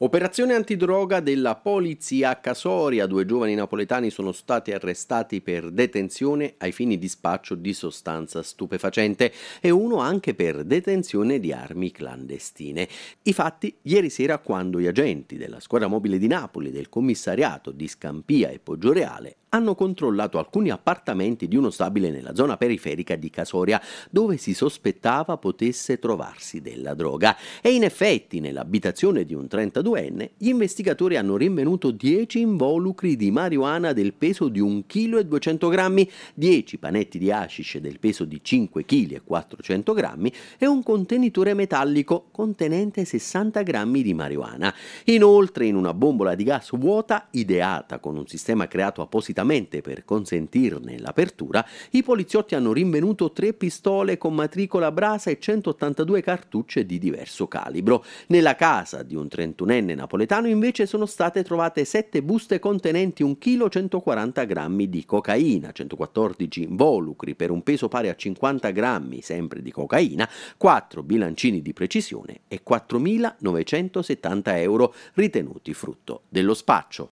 Operazione antidroga della polizia a Casoria. Due giovani napoletani sono stati arrestati per detenzione ai fini di spaccio di sostanza stupefacente e uno anche per detenzione di armi clandestine. I fatti ieri sera quando gli agenti della squadra mobile di Napoli, del commissariato di Scampia e Poggioreale hanno controllato alcuni appartamenti di uno stabile nella zona periferica di Casoria, dove si sospettava potesse trovarsi della droga. E in effetti, nell'abitazione di un 32 32enne, gli investigatori hanno rinvenuto 10 involucri di marijuana del peso di 1,2 kg, 10 panetti di hashish del peso di 5,4 kg e un contenitore metallico contenente 60 grammi di marijuana. Inoltre, in una bombola di gas vuota, ideata con un sistema creato appositamente per consentirne l'apertura, i poliziotti hanno rinvenuto 3 pistole con matricola brasa e 182 cartucce di diverso calibro. Nella casa di un 31enne minorenne napoletano invece sono state trovate sette buste contenenti 1,140 kg di cocaina, 114 involucri per un peso pari a 50 grammi sempre di cocaina, 4 bilancini di precisione e 4.970 euro ritenuti frutto dello spaccio.